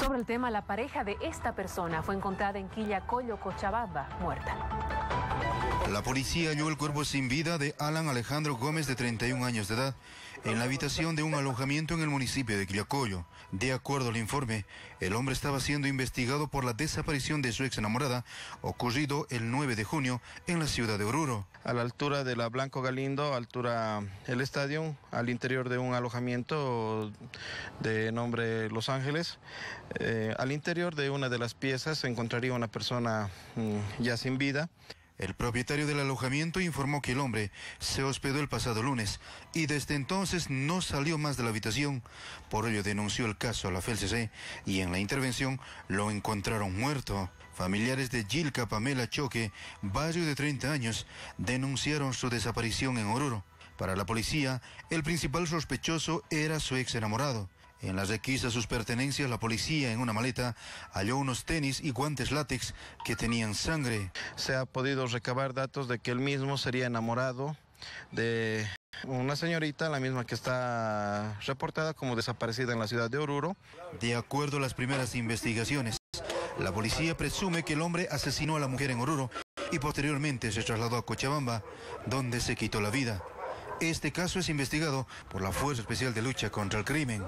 Sobre el tema, la pareja de esta persona fue encontrada en Quillacollo, Cochabamba, muerta. La policía halló el cuerpo sin vida de Alan Alejandro Gómez, de 31 años de edad, en la habitación de un alojamiento en el municipio de Quillacoyo. De acuerdo al informe, el hombre estaba siendo investigado por la desaparición de su ex enamorada, ocurrido el 9 de junio en la ciudad de Oruro. A la altura de la Blanco Galindo, altura el estadio, al interior de un alojamiento de nombre Los Ángeles, eh, al interior de una de las piezas se encontraría una persona mm, ya sin vida. El propietario del alojamiento informó que el hombre se hospedó el pasado lunes y desde entonces no salió más de la habitación. Por ello denunció el caso a la FELCC y en la intervención lo encontraron muerto. Familiares de Gilca Pamela Choque, barrio de 30 años, denunciaron su desaparición en Oruro. Para la policía, el principal sospechoso era su ex enamorado. En la requisa sus pertenencias, la policía en una maleta halló unos tenis y guantes látex que tenían sangre. Se ha podido recabar datos de que él mismo sería enamorado de una señorita, la misma que está reportada como desaparecida en la ciudad de Oruro. De acuerdo a las primeras investigaciones, la policía presume que el hombre asesinó a la mujer en Oruro y posteriormente se trasladó a Cochabamba, donde se quitó la vida. Este caso es investigado por la Fuerza Especial de Lucha contra el Crimen.